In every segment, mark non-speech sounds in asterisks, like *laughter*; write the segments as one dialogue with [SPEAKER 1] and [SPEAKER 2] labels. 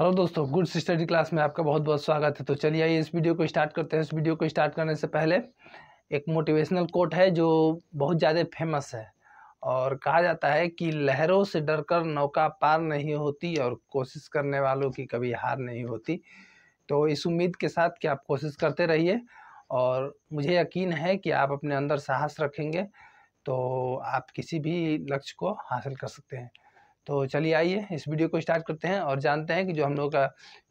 [SPEAKER 1] hello दोस्तों good study class में आपका बहुत बहुत स्वागत है तो चलिए आइए इस वीडियो को स्टार्ट करते हैं इस वीडियो को स्टार्ट करने से पहले एक मोटिवेशनल कोट है जो बहुत ज़्यादा फेमस है और कहा जाता है कि लहरों से डरकर नौका पार नहीं होती और कोशिश करने वालों की कभी हार नहीं होती तो इस उम्मीद के साथ कि आप कोशिश करते रहिए और मुझे यकीन है कि आप अपने अंदर साहस रखेंगे तो आप किसी भी लक्ष्य को हासिल कर सकते हैं तो चलिए आइए इस वीडियो को स्टार्ट करते हैं और जानते हैं कि जो हम लोग का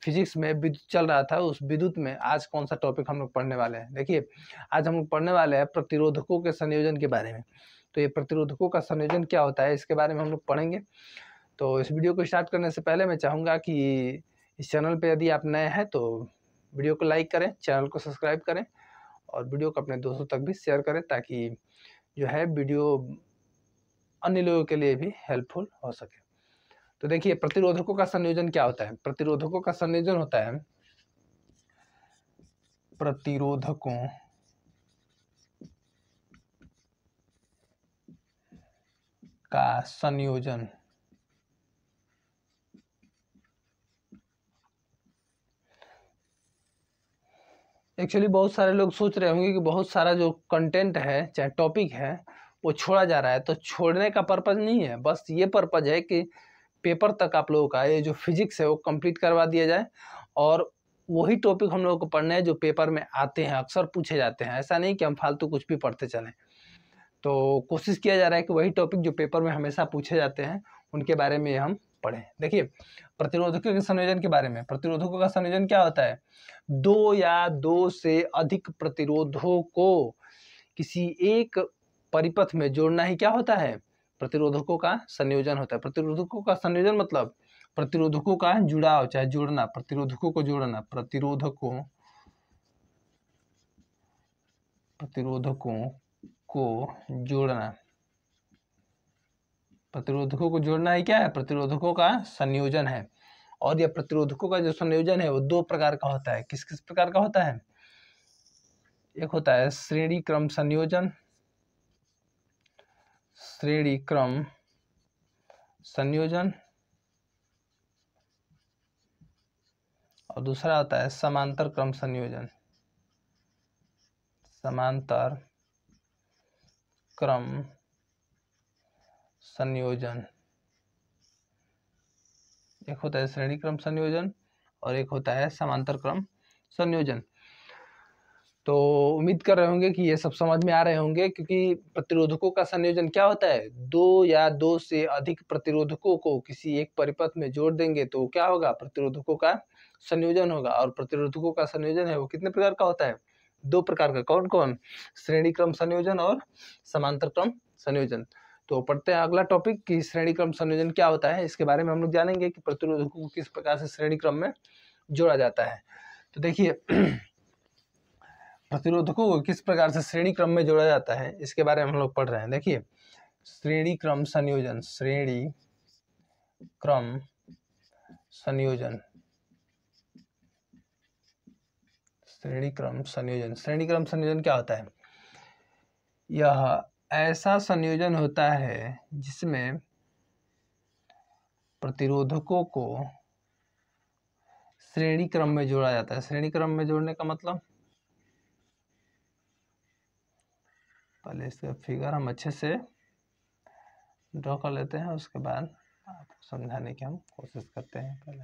[SPEAKER 1] फिजिक्स में विद्युत चल रहा था उस विद्युत में आज कौन सा टॉपिक हम लोग पढ़ने वाले हैं देखिए आज हम लोग पढ़ने वाले हैं प्रतिरोधकों के संयोजन के बारे में तो ये प्रतिरोधकों का संयोजन क्या होता है इसके बारे में हम लोग पढ़ेंगे तो इस वीडियो को स्टार्ट करने से पहले मैं चाहूँगा कि इस चैनल पर यदि आप नए हैं तो वीडियो को लाइक करें चैनल को सब्सक्राइब करें और वीडियो को अपने दोस्तों तक भी शेयर करें ताकि जो है वीडियो अन्य लोगों के लिए भी हेल्पफुल हो सके तो देखिए प्रतिरोधकों का संयोजन क्या होता है प्रतिरोधकों का संयोजन होता है प्रतिरोधकों का संयोजन एक्चुअली बहुत सारे लोग सोच रहे होंगे कि बहुत सारा जो कंटेंट है चाहे टॉपिक है वो छोड़ा जा रहा है तो छोड़ने का पर्पज़ नहीं है बस ये पर्पज़ है कि पेपर तक आप लोगों का ये जो फिजिक्स है वो कंप्लीट करवा दिया जाए और वही टॉपिक हम लोगों को पढ़ने हैं जो पेपर में आते हैं अक्सर पूछे जाते हैं ऐसा नहीं कि हम फालतू कुछ भी पढ़ते चलें तो कोशिश किया जा रहा है कि वही टॉपिक जो पेपर में हमेशा पूछे जाते हैं उनके बारे में हम पढ़ें देखिए प्रतिरोधकों के संयोजन के बारे में प्रतिरोधकों का संयोजन क्या होता है दो या दो से अधिक प्रतिरोधों को किसी एक परिपथ में जोड़ना ही क्या होता है प्रतिरोधकों का संयोजन होता है प्रतिरोधकों का संयोजन मतलब प्रतिरोधकों का जुड़ाव चाहे जोड़ना प्रतिरोधकों को जोड़ना प्रतिरोधकों प्रतिरोधकों को जोड़ना प्रतिरोधकों को जोड़ना है क्या है प्रतिरोधकों का संयोजन है और यह प्रतिरोधकों का जो संयोजन है वो दो प्रकार का होता है किस किस प्रकार का होता है एक होता है श्रेणी क्रम संयोजन श्रेणी क्रम संयोजन और दूसरा आता है समांतर क्रम संयोजन समांतर क्रम संयोजन एक होता है श्रेणी क्रम संयोजन और एक होता है समांतर क्रम संयोजन तो उम्मीद कर रहे होंगे कि ये सब समझ में आ रहे होंगे क्योंकि प्रतिरोधकों का संयोजन क्या होता है दो या दो से अधिक प्रतिरोधकों को किसी एक परिपथ में जोड़ देंगे तो क्या होगा प्रतिरोधकों का संयोजन होगा और प्रतिरोधकों का संयोजन है वो कितने प्रकार का होता है दो प्रकार का कौन कौन श्रेणी क्रम संयोजन और समांतर क्रम संयोजन तो पढ़ते हैं अगला टॉपिक कि श्रेणी क्रम संयोजन क्या होता है इसके बारे में हम लोग जानेंगे कि प्रतिरोधकों को किस प्रकार से श्रेणी क्रम में जोड़ा जाता है तो देखिए प्रतिरोधकों को किस प्रकार से श्रेणी क्रम में जोड़ा जाता है इसके बारे में हम लोग पढ़ रहे हैं देखिए श्रेणी क्रम संयोजन श्रेणी क्रम संयोजन श्रेणी क्रम संयोजन श्रेणी क्रम संयोजन क्या होता है यह ऐसा संयोजन होता है जिसमें प्रतिरोधकों को श्रेणी क्रम में जोड़ा जाता है श्रेणी क्रम में जोड़ने का मतलब पहले इसका फिगर हम अच्छे से ड्रॉ कर लेते हैं उसके बाद आपको समझाने की हम कोशिश करते हैं पहले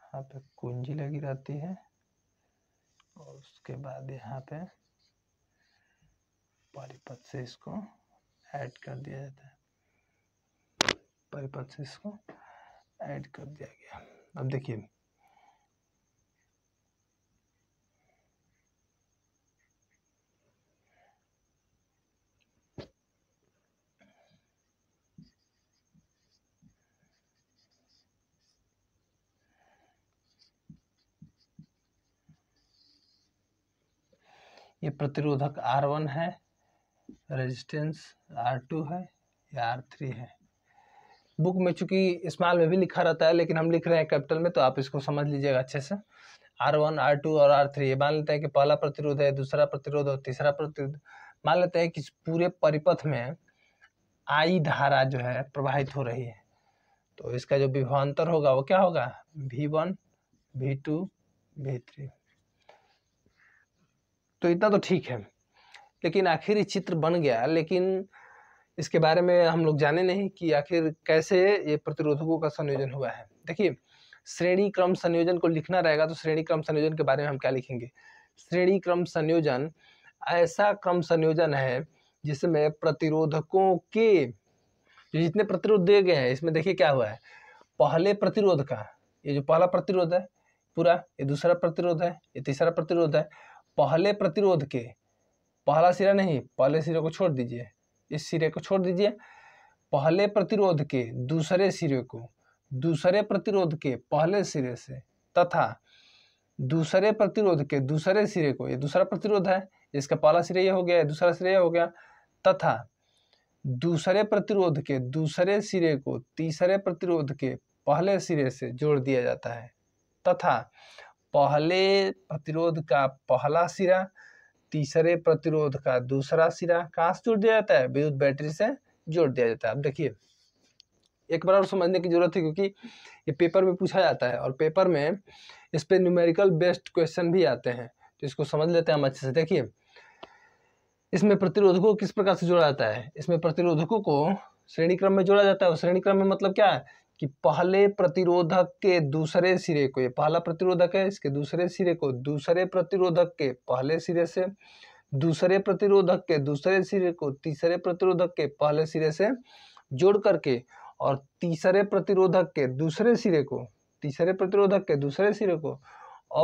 [SPEAKER 1] यहाँ पे कुंजी लगी रहती है और उसके बाद यहाँ पे परिपथ से इसको ऐड कर दिया जाता है परिपथ से इसको ऐड कर दिया गया अब देखिए ये प्रतिरोधक आर वन है रेजिस्टेंस आर टू है या आर थ्री है बुक में चूंकि स्मॉल में भी लिखा रहता है लेकिन हम लिख रहे हैं कैपिटल में तो आप इसको समझ लीजिएगा अच्छे से आर वन आर टू और आर थ्री ये मान लेते हैं कि पहला प्रतिरोध है दूसरा प्रतिरोध और तीसरा प्रतिरोध मान लेते हैं कि पूरे परिपथ में आई धारा जो है प्रवाहित हो रही है तो इसका जो विभवान्तर होगा वो क्या होगा V one V two V three तो इतना तो ठीक है लेकिन आखिर ये चित्र बन गया लेकिन इसके बारे में हम लोग जाने नहीं कि आखिर कैसे ये प्रतिरोधकों का संयोजन हुआ है देखिए श्रेणी क्रम संयोजन को लिखना रहेगा तो श्रेणी क्रम संयोजन के बारे में हम क्या लिखेंगे श्रेणी क्रम संयोजन ऐसा क्रम संयोजन है जिसमें प्रतिरोधकों के जितने प्रतिरोध दिए गए हैं इसमें देखिए क्या हुआ है पहले प्रतिरोध का ये जो पहला प्रतिरोध है पूरा ये दूसरा प्रतिरोध है ये तीसरा प्रतिरोध है पहले प्रतिरोध के पहला सिरा नहीं पहले सिरे को छोड़ दीजिए इस सिरे को छोड़ दीजिए पहले प्रतिरोध के दूसरे सिरे को दूसरे प्रतिरोध के पहले सिरे से तथा दूसरे प्रतिरोध के दूसरे सिरे को ये दूसरा प्रतिरोध है इसका पहला सिरे ये हो गया दूसरा सिरे हो गया तथा दूसरे प्रतिरोध के दूसरे सिरे को तीसरे प्रतिरोध के पहले सिरे से जोड़ दिया जाता है तथा पहले प्रतिरोध का पहला सिरा तीसरे प्रतिरोध का दूसरा सिरा कहाँ से जोड़ दिया जाता है विद्युत बैटरी से जोड़ दिया जाता है अब देखिए एक बार और समझने की जरूरत है क्योंकि ये पेपर में पूछा जाता है और पेपर में इस पर न्यूमेरिकल बेस्ड क्वेश्चन भी आते हैं तो इसको समझ लेते हैं हम अच्छे से देखिए इसमें प्रतिरोधकों को किस प्रकार से जोड़ा जाता है इसमें प्रतिरोधकों को श्रेणी क्रम में जोड़ा जाता है और श्रेणी क्रम में मतलब क्या है कि पहले प्रतिरोधक के दूसरे सिरे को ये पहला प्रतिरोधक है इसके दूसरे सिरे को दूसरे प्रतिरोधक के पहले सिरे से दूसरे प्रतिरोधक के दूसरे सिरे को तीसरे प्रतिरोधक के पहले सिरे से जोड़ करके और तीसरे प्रतिरोधक के दूसरे सिरे को तीसरे प्रतिरोधक के दूसरे सिरे को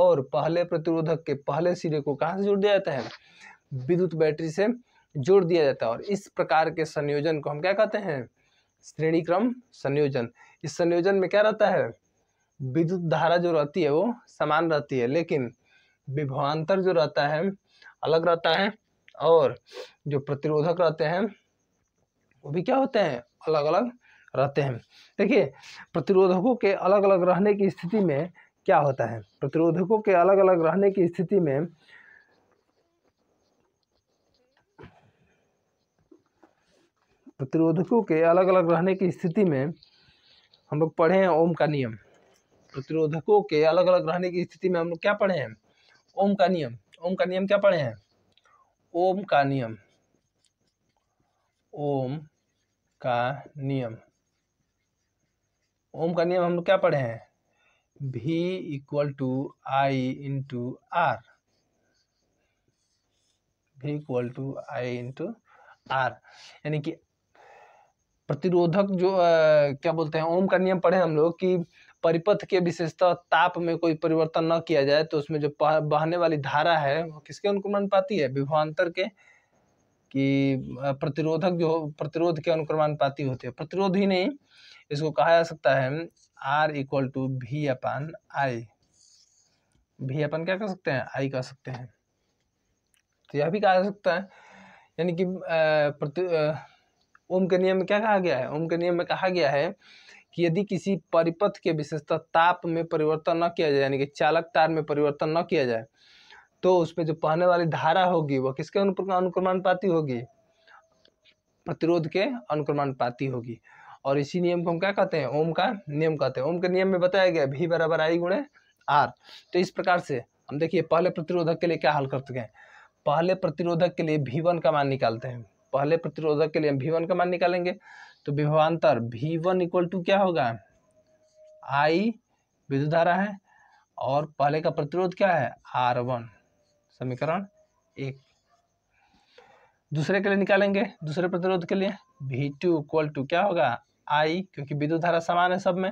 [SPEAKER 1] और पहले प्रतिरोधक के पहले सिरे को कहाँ से जोड़ दिया जाता है विद्युत बैटरी से जोड़ दिया जाता है और इस प्रकार के संयोजन को हम क्या कहते हैं श्रेणी क्रम संयोजन इस संयोजन में क्या रहता है विद्युत धारा जो रहती है वो समान रहती है लेकिन विभवान्तर जो रहता है अलग रहता है और जो प्रतिरोधक रहते हैं वो भी क्या होते हैं अलग अलग रहते हैं देखिए प्रतिरोधकों के अलग अलग रहने की स्थिति में क्या होता है प्रतिरोधकों के अलग अलग रहने की स्थिति में प्रतिरोधकों के अलग अलग रहने की स्थिति में हम लोग पढ़े हैं ओम का नियम प्रतिरोधकों के अलग अलग रहने की स्थिति में हम लोग क्या पढ़े हैं ओम का नियम ओम का नियम क्या पढ़े हैं ओम का नियम ओम का नियम ओम का नियम हम लोग क्या पढ़े हैं V equal to I into R V equal to I into R यानी कि प्रतिरोधक जो आ, क्या बोलते हैं ओम का नियम पढ़े हम लोग कि परिपथ के विशेषता ताप में कोई परिवर्तन न किया जाए तो उसमें जो बहने वाली धारा है वो किसके अनुक्रमण पाती है विभवान्तर के कि प्रतिरोधक जो प्रतिरोध के अनुक्रमण पाती होती है प्रतिरोध ही नहीं इसको कहा जा सकता है आर इक्वल टू भी अपन आई भी अपन क्या कर सकते हैं आई कह सकते हैं तो यह भी कहा जा सकता है यानी कि प्रति ओम के नियम में क्या कहा गया है ओम के नियम में कहा गया है कि यदि किसी परिपथ के विशेषता ताप में परिवर्तन न किया जाए यानी कि चालक तार में परिवर्तन न किया जाए तो उसमें जो पहने वाली धारा होगी वह किसके पाती होगी प्रतिरोध के पाती होगी और इसी नियम को हम क्या कहते हैं ओम का नियम कहते हैं ओम के नियम में बताया गया भी बराबर आई गुणे आर तो इस प्रकार से हम देखिए पहले प्रतिरोधक के लिए क्या हल करते हैं पहले प्रतिरोधक के लिए भी वन का मान निकालते हैं पहले प्रतिरोधक के लिए हम वन का मान निकालेंगे तो विभवान्तर वी वन इक्वल टू क्या होगा आई विद्युत धारा है और पहले का प्रतिरोध क्या है आर वन समीकरण एक दूसरे के लिए निकालेंगे दूसरे प्रतिरोध के लिए वी टू इक्वल टू क्या होगा आई क्योंकि विद्युत धारा समान है सब में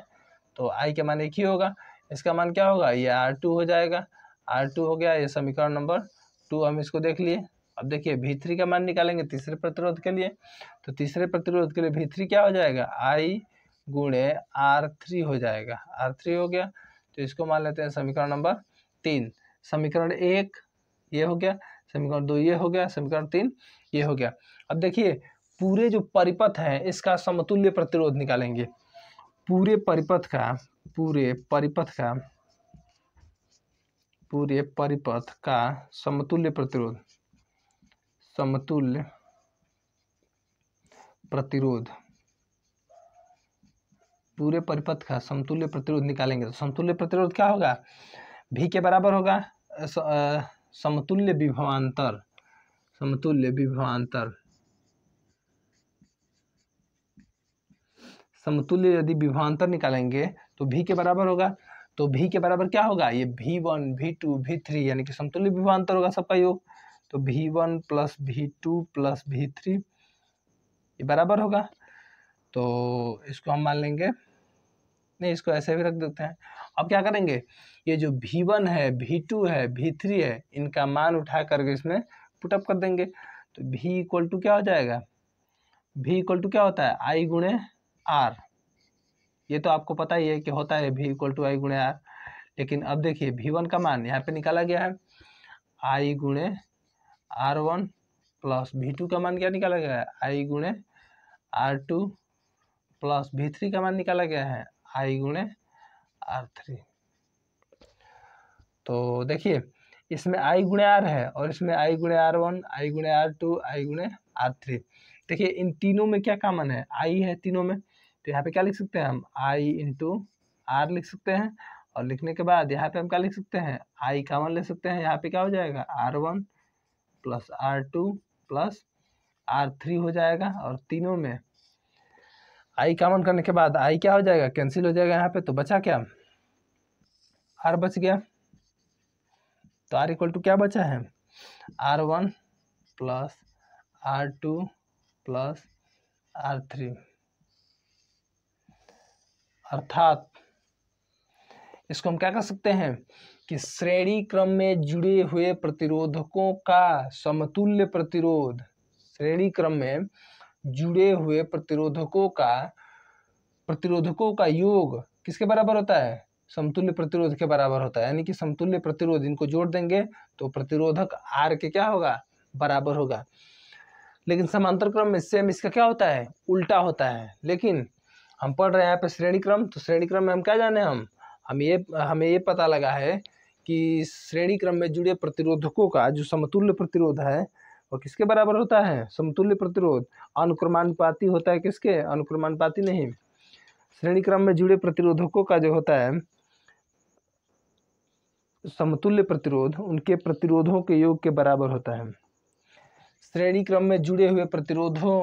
[SPEAKER 1] तो आई का मान एक ही होगा इसका मान क्या होगा ये आर टू हो जाएगा आर टू हो गया ये समीकरण नंबर टू हम इसको देख लिए अब देखिए भी थ्री का मान निकालेंगे तीसरे प्रतिरोध के लिए तो तीसरे प्रतिरोध के लिए भी क्या हो जाएगा आई गुणे आर थ्री हो जाएगा आर थ्री हो गया तो इसको मान लेते हैं समीकरण नंबर तीन समीकरण एक ये हो गया समीकरण दो ये हो गया समीकरण तीन ये हो गया अब देखिए पूरे जो परिपथ है इसका समतुल्य प्रतिरोध निकालेंगे पूरे परिपथ का पूरे परिपथ का पूरे परिपथ का समतुल्य प्रतिरोध समतुल्य प्रतिरोध पूरे परिपथ का समतुल्य प्रतिरोध निकालेंगे तो समतुल्य प्रतिरोध क्या होगा भी के बराबर होगा समतुल्य विभवांतर समतुल्य विभवांतर समतुल्य यदि विभवांतर निकालेंगे तो भी के बराबर होगा तो भी के बराबर क्या होगा ये भी वन भी टू भी थ्री यानी कि समतुल्य विभवांतर होगा सबका योग तो V one plus V two plus V three ये बराबर होगा तो इसको हम मान लेंगे नहीं इसको ऐसे भी रख देते हैं अब क्या करेंगे ये जो भी वन है भी टू है भी थ्री है इनका मान उठा करके इसमें पुटअप कर देंगे तो भी इक्वल टू क्या हो जाएगा भी इक्वल टू क्या होता है आई गुणे आर ये तो आपको पता ही है कि होता है भी इक्वल टू आई गुणे आर लेकिन अब देखिए भी वन का मान यहाँ पे निकाला गया है आई गुणे R one plus V two का मान क्या निकाला गया है आई गुणे R two plus V three का मान निकाला गया है आई गुणे आर थ्री तो देखिए इसमें आई गुणे आर है और इसमें आई गुणे आर वन आई गुणे आर टू आई गुणे आर थ्री देखिए इन तीनों में क्या कामन है आई है तीनों में तो यहाँ पे क्या लिख सकते हैं हम आई इंटू आर लिख सकते हैं और लिखने के बाद यहाँ पे हम क्या लिख सकते हैं आई कामन ले सकते हैं यहाँ पे क्या हो जाएगा R one plus R two plus R three हो जाएगा और तीनों में आई कॉमन करने के बाद आई क्या हो जाएगा कैंसिल हो जाएगा यहाँ पे तो बचा क्या आर बच गया तो आर इक्वल टू क्या बचा है R one plus R two plus R three अर्थात इसको हम क्या कर सकते हैं कि श्रेणी क्रम में जुड़े हुए प्रतिरोधकों का समतुल्य प्रतिरोध श्रेणी क्रम में जुड़े हुए प्रतिरोधकों का प्रतिरोधकों का योग किसके बराबर होता है समतुल्य प्रतिरोध के बराबर होता है यानी कि समतुल्य प्रतिरोध इनको जोड़ देंगे तो प्रतिरोधक आर के क्या होगा बराबर होगा लेकिन समांतर क्रम में सेम इसका क्या होता है उल्टा होता है लेकिन हम पढ़ रहे हैं यहाँ पे श्रेणी क्रम तो श्रेणी क्रम में हम क्या जाने हम हम ये हमें ये पता लगा है कि श्रेणी क्रम में जुड़े प्रतिरोधकों का जो समतुल्य प्रतिरोध है वो किसके बराबर होता है समतुल्य प्रतिरोध अनुक्रमानुपाती होता है किसके अनुक्रमानुपाती नहीं श्रेणी क्रम में जुड़े प्रतिरोधकों का जो होता है समतुल्य प्रतिरोध उनके प्रतिरोधों के योग के बराबर होता है श्रेणी क्रम में जुड़े हुए प्रतिरोधों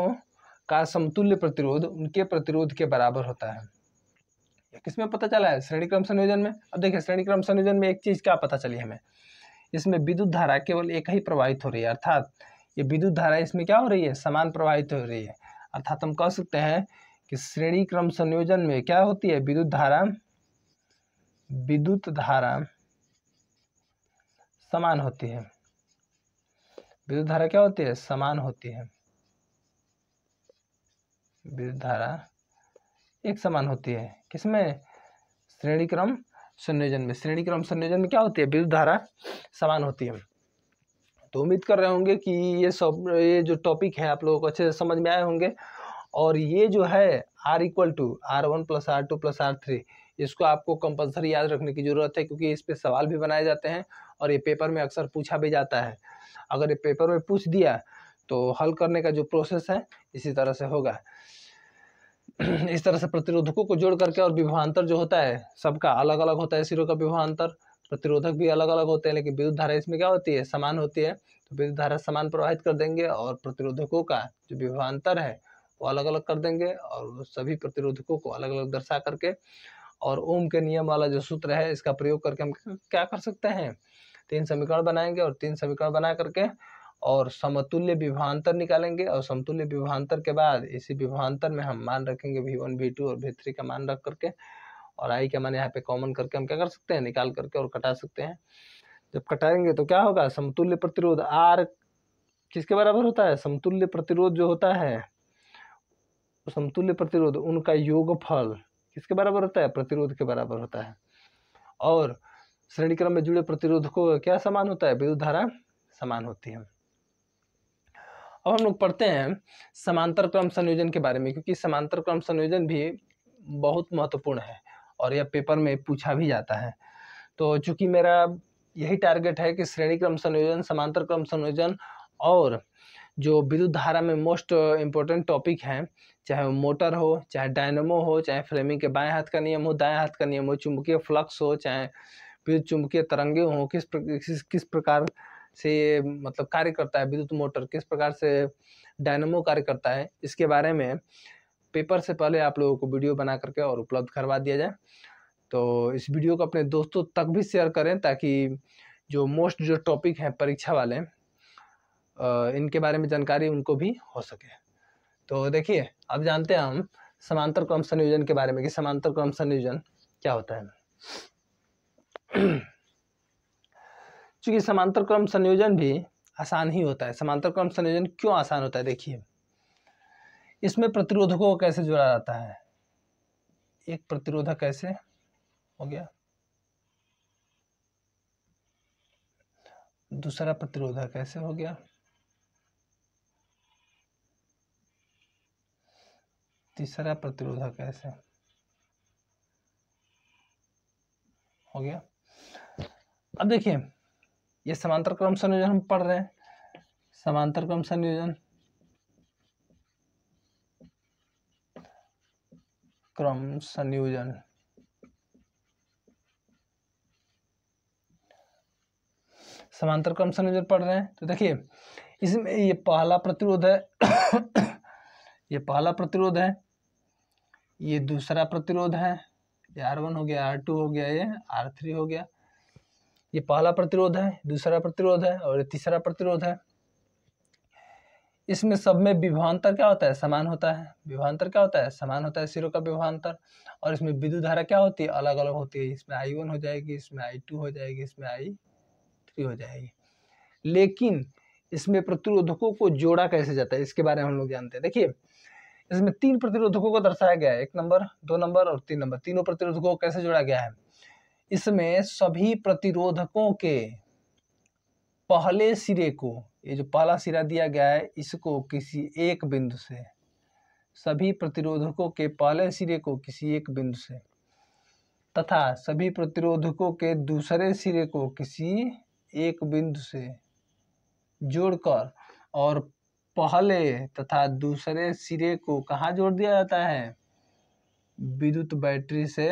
[SPEAKER 1] का समतुल्य प्रतिरोध उनके प्रतिरोध के बराबर होता है किसमें पता चला है श्रेणी क्रम संयोजन में अब देखिए श्रेणी क्रम संयोजन में एक चीज़ क्या पता चली हमें इसमें विद्युत धारा केवल एक ही प्रवाहित हो रही है अर्थात ये विद्युत धारा इसमें क्या हो रही है समान प्रवाहित हो रही है अर्थात हम कह सकते हैं कि श्रेणी क्रम संयोजन में क्या होती है विद्युत धारा विद्युत धारा समान होती है विद्युत धारा क्या होती है समान होती है विद्युत धारा एक समान होती है किसमें श्रेणी क्रम संयोजन में श्रेणी क्रम संयोजन में क्या होती है विद्युत धारा समान होती है तो उम्मीद कर रहे होंगे कि ये सब ये जो टॉपिक है आप लोगों को अच्छे से समझ में आए होंगे और ये जो है R equal to R one plus R two plus R three इसको आपको कंपलसरी याद रखने की ज़रूरत है क्योंकि इस पर सवाल भी बनाए जाते हैं और ये पेपर में अक्सर पूछा भी जाता है अगर ये पेपर में पूछ दिया तो हल करने का जो प्रोसेस है इसी तरह से होगा *clears throat* इस तरह से प्रतिरोधकों को जोड़ करके और विभवान्तर जो होता है सबका अलग अलग होता है सिरों का विभवान्तर प्रतिरोधक भी अलग अलग होते हैं लेकिन विद्युत धारा इसमें क्या होती है समान होती है तो विद्युत धारा समान प्रवाहित कर देंगे और प्रतिरोधकों का जो विभवान्तर है वो अलग अलग कर देंगे और सभी प्रतिरोधकों को अलग अलग दर्शा करके और ओम के नियम वाला जो सूत्र है इसका प्रयोग करके हम क्या कर सकते हैं तीन समीकरण बनाएंगे और तीन समीकरण बना करके और समतुल्य विभवान्तर निकालेंगे और समतुल्य विभवान्तर के बाद इसी विभवान्तर में हम मान रखेंगे वी वन वी टू और वी थ्री का मान रख करके और आई का मान यहाँ पे कॉमन करके हम क्या कर सकते हैं निकाल करके और कटा सकते हैं जब कटाएंगे तो क्या होगा समतुल्य प्रतिरोध आर किसके बराबर होता है समतुल्य प्रतिरोध जो होता है समतुल्य प्रतिरोध उनका योगफल किसके बराबर होता है प्रतिरोध के बराबर होता है और श्रेणी क्रम में जुड़े प्रतिरोध को क्या समान होता है विद्युत धारा समान होती है अब हम लोग पढ़ते हैं समांतर क्रम संयोजन के बारे में क्योंकि समांतर क्रम संयोजन भी बहुत महत्वपूर्ण है और यह पेपर में पूछा भी जाता है तो चूंकि मेरा यही टारगेट है कि श्रेणी क्रम संयोजन समांतर क्रम संयोजन और जो विद्युत धारा में मोस्ट इम्पोर्टेंट टॉपिक हैं चाहे वो मोटर हो चाहे डायनमो हो चाहे फ्रेमिंग के बाएं हाथ का नियम हो दाएं हाथ का नियम हो चुंबकीय फ्लक्स हो चाहे विद्युत चुंबकीय तरंगे हों किस प्र, किस किस प्रकार से ये मतलब कार्य करता है विद्युत मोटर किस प्रकार से डायनमो कार्य करता है इसके बारे में पेपर से पहले आप लोगों को वीडियो बना करके और उपलब्ध करवा दिया जाए तो इस वीडियो को अपने दोस्तों तक भी शेयर करें ताकि जो मोस्ट जो टॉपिक हैं परीक्षा वाले इनके बारे में जानकारी उनको भी हो सके तो देखिए अब जानते हैं हम समांतर क्रम संयोजन के बारे में कि समांतर क्रम संयोजन क्या होता है चूँकि समांतर क्रम संयोजन भी आसान ही होता है समांतर क्रम संयोजन क्यों आसान होता है देखिए इसमें प्रतिरोधकों को कैसे जोड़ा जाता है एक प्रतिरोधक कैसे हो गया दूसरा प्रतिरोधक कैसे हो गया तीसरा प्रतिरोधक कैसे हो गया अब देखिए ये समांतर क्रम संयोजन हम पढ़ रहे हैं समांतर क्रम संयोजन क्रम संयोजन समांतर क्रम संयोजन पढ़ रहे हैं तो देखिए इसमें ये पहला प्रतिरोध है ये पहला प्रतिरोध है ये दूसरा प्रतिरोध है ये आर वन हो गया आर टू हो गया ये आर थ्री हो गया ये पहला प्रतिरोध है दूसरा प्रतिरोध है और ये तीसरा प्रतिरोध है इसमें सब में विभवान्तर क्या होता है समान होता है विभवान्तर क्या होता है समान होता है सिरों का विभवान्तर और इसमें विद्युत धारा क्या होती है अलग अलग होती है इसमें आई वन हो जाएगी इसमें आई टू हो जाएगी इसमें आई थ्री हो जाएगी लेकिन इसमें प्रतिरोधकों को जोड़ा कैसे जाता है इसके बारे में हम लोग जानते हैं देखिए इसमें तीन प्रतिरोधकों को दर्शाया गया है एक नंबर दो नंबर और तीन नंबर तीनों प्रतिरोधकों को कैसे जोड़ा गया है इसमें सभी प्रतिरोधकों के पहले सिरे को ये जो पहला सिरा दिया गया है इसको किसी एक बिंदु से सभी प्रतिरोधकों के पहले सिरे को किसी एक बिंदु से तथा सभी प्रतिरोधकों के दूसरे सिरे को किसी एक बिंदु से जोड़कर और पहले तथा दूसरे सिरे को कहाँ जोड़ दिया जाता है विद्युत बैटरी से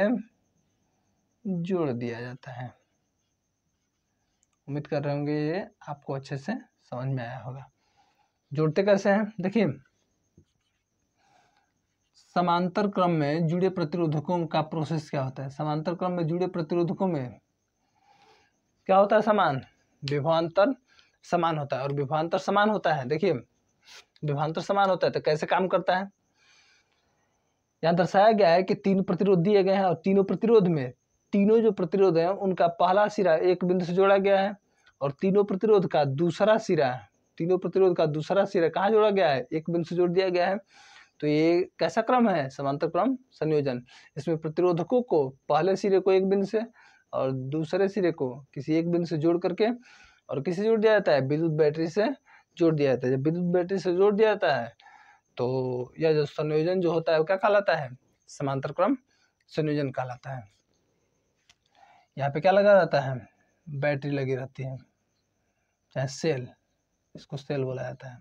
[SPEAKER 1] जोड़ दिया जाता है उम्मीद कर रहे होंगे ये आपको अच्छे से समझ में आया होगा जोड़ते कैसे हैं देखिए समांतर क्रम में जुड़े प्रतिरोधकों का प्रोसेस क्या होता है समांतर क्रम में जुड़े प्रतिरोधकों में क्या होता है समान विभवान्तर समान होता है और विभवान्तर समान होता है देखिए विभवान्तर समान होता है तो कैसे काम करता है यहाँ दर्शाया गया है कि तीन प्रतिरोध दिए गए हैं और तीनों प्रतिरोध में तीनों जो प्रतिरोध हैं उनका पहला सिरा एक बिंदु से जोड़ा गया है और तीनों प्रतिरोध का दूसरा सिरा तीनों प्रतिरोध का दूसरा सिरा कहाँ जोड़ा गया है एक बिंदु से जोड़ दिया गया है तो ये कैसा क्रम है समांतर क्रम संयोजन इसमें प्रतिरोधकों को पहले सिरे को एक बिंदु से और दूसरे सिरे को किसी एक बिंदु से जोड़ करके और किसे जोड़ दिया जाता है विद्युत बैटरी से जोड़ दिया जाता है जब विद्युत बैटरी से जोड़ दिया जाता है तो यह जो संयोजन जो होता है वो क्या कहलाता है समांतर क्रम संयोजन कहलाता है यहाँ पे क्या लगा रहता है बैटरी लगी रहती है चाहे सेल इसको सेल बोला जाता है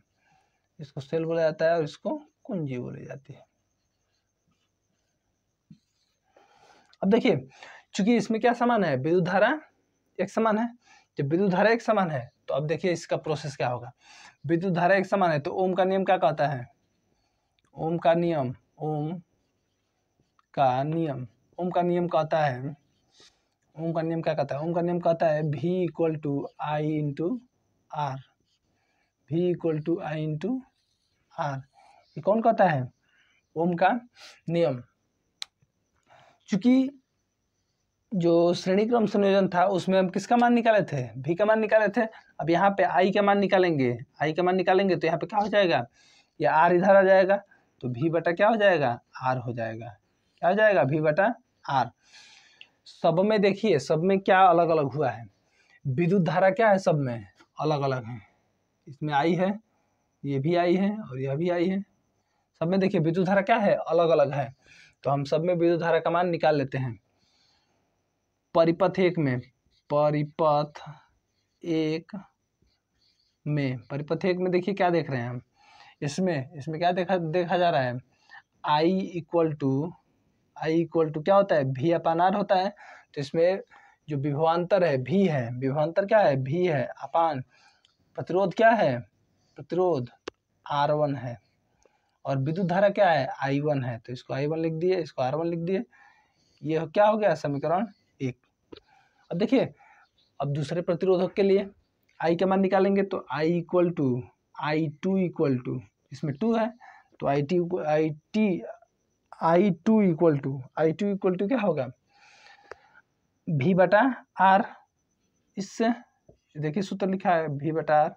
[SPEAKER 1] इसको सेल बोला जाता है और इसको कुंजी बोली जाती है अब देखिए चूंकि इसमें क्या समान है विद्युत धारा एक समान है जब विद्युत धारा एक समान है तो अब देखिए इसका प्रोसेस क्या होगा विद्युत धारा एक समान है तो ओम का नियम क्या कहता है ओम का नियम ओम का नियम ओम का नियम कहता है ओम का नियम क्या कहता है ओम का नियम कहता है V equal to I into R V equal to I into R ये कौन कहता है ओम का नियम चूंकि जो श्रेणी क्रम संयोजन था उसमें हम किसका मान निकाले थे भी का मान निकाले थे अब यहाँ पे आई का मान निकालेंगे आई का मान निकालेंगे तो यहाँ पे क्या हो जाएगा ये आर इधर आ जाएगा तो भी बटा क्या हो जाएगा आर हो जाएगा क्या हो जाएगा भी बटा आर सब में देखिए सब में क्या अलग अलग हुआ है विद्युत धारा क्या है सब में अलग अलग है इसमें आई है ये भी आई है और यह भी आई है सब में देखिए विद्युत धारा क्या है अलग अलग है तो हम सब में विद्युत धारा का मान निकाल लेते हैं परिपथ एक में परिपथ एक में परिपथ एक में देखिए क्या देख रहे हैं हम इसमें इसमें क्या देखा देखा जा रहा है I equal to I equal to क्या होता है भी अपान आर होता है तो इसमें जो विभवान्तर है भी है विभवान्तर क्या है भी है अपान प्रतिरोध क्या है प्रतिरोध आर वन है और विद्युत धारा क्या है आई वन है तो इसको आई वन लिख दिए इसको आर वन लिख दिए ये क्या हो गया समीकरण एक अब देखिए अब दूसरे प्रतिरोधक के लिए आई का मान निकालेंगे तो I equal to I two equal to इसमें टू है तो I T I T I two equal to I two equal to क्या होगा भी बटा आर इससे देखिए सूत्र लिखा है भी बटा आर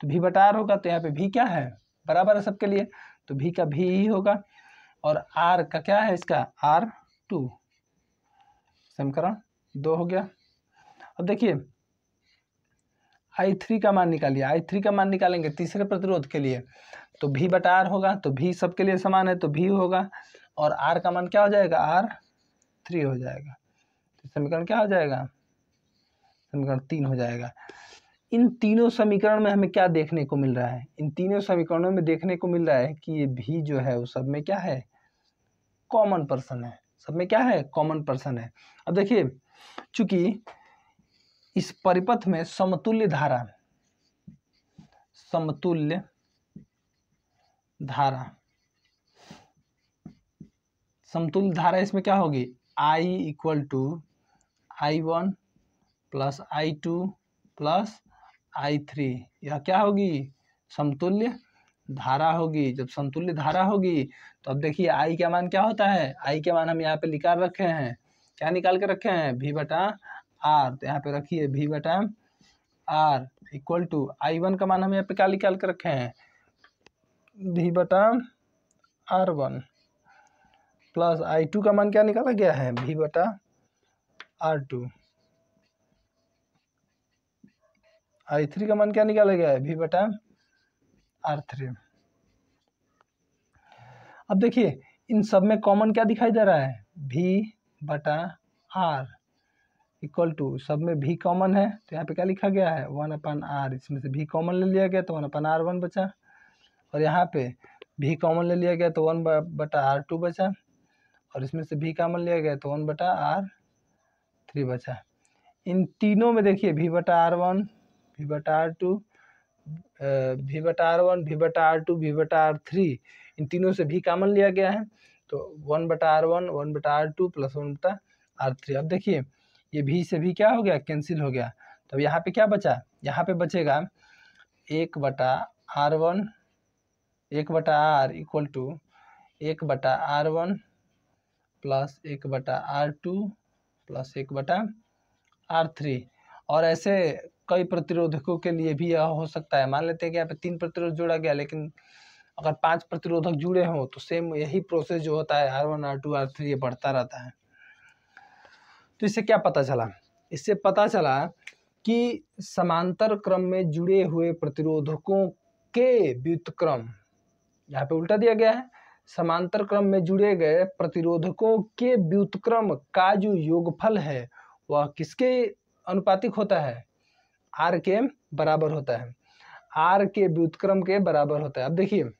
[SPEAKER 1] तो भी बटा आर होगा तो यहाँ पे भी क्या है बराबर है सबके लिए तो भी का भी ही होगा और आर का क्या है इसका आर टू समीकरण दो हो गया अब देखिए आई थ्री का मान निकालिए आई थ्री का मान निकालेंगे तीसरे प्रतिरोध के लिए तो भी बटा आर होगा तो भी सबके लिए समान है तो भी होगा और आर का मान क्या हो जाएगा आर थ्री हो जाएगा तो समीकरण क्या हो जाएगा समीकरण तीन हो जाएगा इन तीनों समीकरण में हमें क्या देखने को मिल रहा है इन तीनों समीकरणों में देखने को मिल रहा है कि ये भी जो है वो सब में क्या है कॉमन पर्सन है सब में क्या है कॉमन पर्सन है अब देखिए चूंकि इस परिपथ में समतुल्य धारा समतुल्य धारा समतुल धारा इसमें क्या होगी I equal to I one plus I two plus I three यह क्या होगी समतुल्य धारा होगी जब समतुल्य धारा होगी तो अब देखिए आई का मान क्या होता है आई के मान हम यहाँ पे निकाल रखे हैं क्या निकाल के रखे हैं भी बटा आर तो यहाँ पे रखिए भी बटा R equal to I one का मान हम यहाँ पे क्या निकाल के रखे हैं भी बटा R one plus I two का मान क्या निकाला गया है वी बटा आर टू आई थ्री का मान क्या निकाला गया है वी बटा आर थ्री अब देखिए इन सब में कॉमन क्या दिखाई दे रहा है वी बटा आर इक्वल टू सब में भी कॉमन है तो यहाँ पे क्या लिखा गया है वन अपन आर इसमें से भी कॉमन ले लिया गया तो वन अपन आर वन बचा और यहाँ पे भी कॉमन ले लिया गया तो वन बटा आर टू बचा और इसमें से भी कामन लिया गया तो वन बटा आर थ्री बचा इन तीनों में देखिए भी बटा आर वन भी बटा आर टू भी बटा आर वन भी बटा आर टू भी बटा आर थ्री इन तीनों से भी कामन लिया गया है तो वन बटा आर वन वन बटा आर टू प्लस वन बटा आर थ्री अब देखिए ये भी से भी क्या हो गया कैंसिल हो गया तो अब यहाँ पे क्या बचा यहाँ पे बचेगा एक बटा आर वन एक बटा आर इक्वल टू एक बटा आर वन प्लस एक बटा आर टू प्लस एक बटा आर थ्री और ऐसे कई प्रतिरोधकों के लिए भी यह हो सकता है मान लेते हैं कि यहाँ पे तीन प्रतिरोध जोड़ा गया लेकिन अगर पांच प्रतिरोधक जुड़े हों तो सेम यही प्रोसेस जो होता है R one R two R three ये बढ़ता रहता है तो इससे क्या पता चला इससे पता चला कि समांतर क्रम में जुड़े हुए प्रतिरोधकों के व्युतक्रम यहाँ पे उल्टा दिया गया है समांतर क्रम में जुड़े गए प्रतिरोधकों के व्युतक्रम का जो योगफल है वह किसके अनुपातिक होता है आर के बराबर होता है आर के व्युतक्रम के बराबर होता है अब देखिए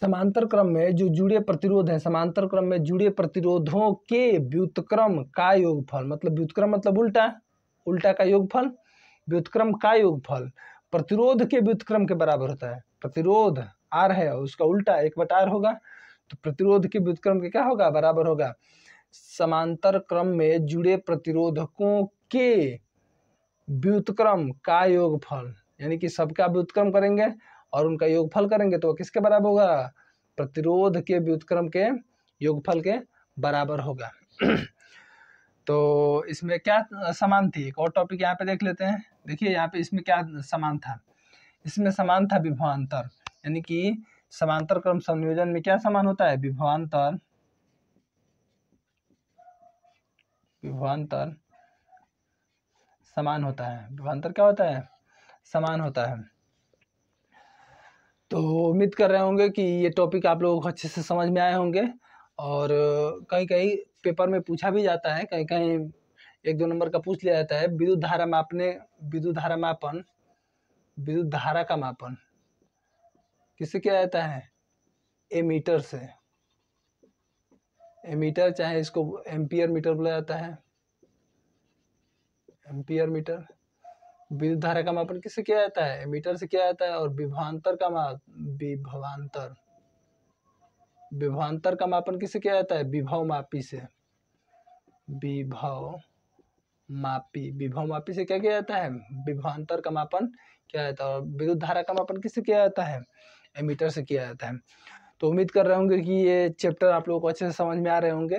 [SPEAKER 1] समांतर क्रम में जो जुड़े प्रतिरोध हैं समांतर क्रम में जुड़े प्रतिरोधों के व्युतक्रम का योगफल मतलब व्युतक्रम मतलब उल्टा उल्टा का योगफल व्युतक्रम का योगफल प्रतिरोध के व्युतक्रम के बराबर होता है प्रतिरोध आर है उसका उल्टा एक बटा आर होगा तो प्रतिरोध के व्युतक्रम के क्या होगा बराबर होगा समांतर क्रम में जुड़े प्रतिरोधकों के व्युतक्रम का योगफल यानी कि सबका व्युतक्रम करेंगे और उनका योगफल करेंगे तो किसके बराबर होगा प्रतिरोध के व्युतक्रम के योगफल के बराबर होगा *clears throat* तो इसमें क्या समान थी एक और टॉपिक यहाँ पे देख लेते हैं देखिए यहाँ पे इसमें क्या समान था इसमें समान था विभवांतर यानी कि समांतर क्रम संयोजन में क्या समान होता है विभवांतर विभवांतर समान होता है विभवांतर क्या होता है समान होता है तो उम्मीद कर रहे होंगे कि ये टॉपिक आप लोगों को अच्छे से समझ में आए होंगे और कहीं कहीं पेपर में पूछा भी जाता है कहीं कहीं एक दो नंबर का पूछ लिया जाता है विद्युत धारा मापने विद्युत धारा मापन विद्युत धारा का मापन किससे क्या आता है एमीटर से एमीटर चाहे इसको एम्पियर मीटर बोला जाता है एम्पियर मीटर विद्युत धारा का मापन किससे किया जाता है एमीटर से क्या आता है और विभांतर का माप विभवान्तर विभवान्तर का मापन किससे किया जाता है विभव मापी से विभव मापी विभव मापी से क्या किया जाता है विभवान्तर का मापन क्या जाता है और विद्युत धारा का मापन किससे किया जाता है एमीटर से किया जाता है तो उम्मीद कर रहे होंगे कि ये चैप्टर आप लोगों को अच्छे से समझ में आ रहे होंगे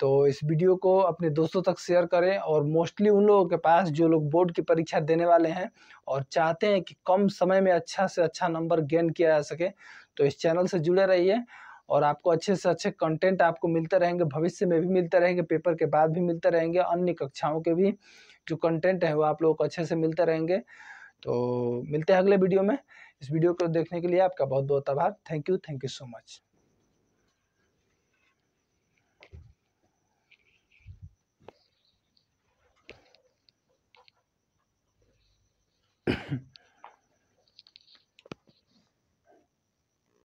[SPEAKER 1] तो इस वीडियो को अपने दोस्तों तक शेयर करें और मोस्टली उन लोगों के पास जो लोग बोर्ड की परीक्षा देने वाले हैं और चाहते हैं कि कम समय में अच्छा से अच्छा नंबर गेन किया जा सके तो इस चैनल से जुड़े रहिए और आपको अच्छे से अच्छे कंटेंट आपको मिलते रहेंगे भविष्य में भी मिलते रहेंगे पेपर के बाद भी मिलते रहेंगे अन्य कक्षाओं के भी जो कंटेंट है वो आप लोगों को अच्छे से मिलते रहेंगे तो मिलते हैं अगले वीडियो में इस वीडियो को देखने के लिए आपका बहुत बहुत आभार thank you thank you so much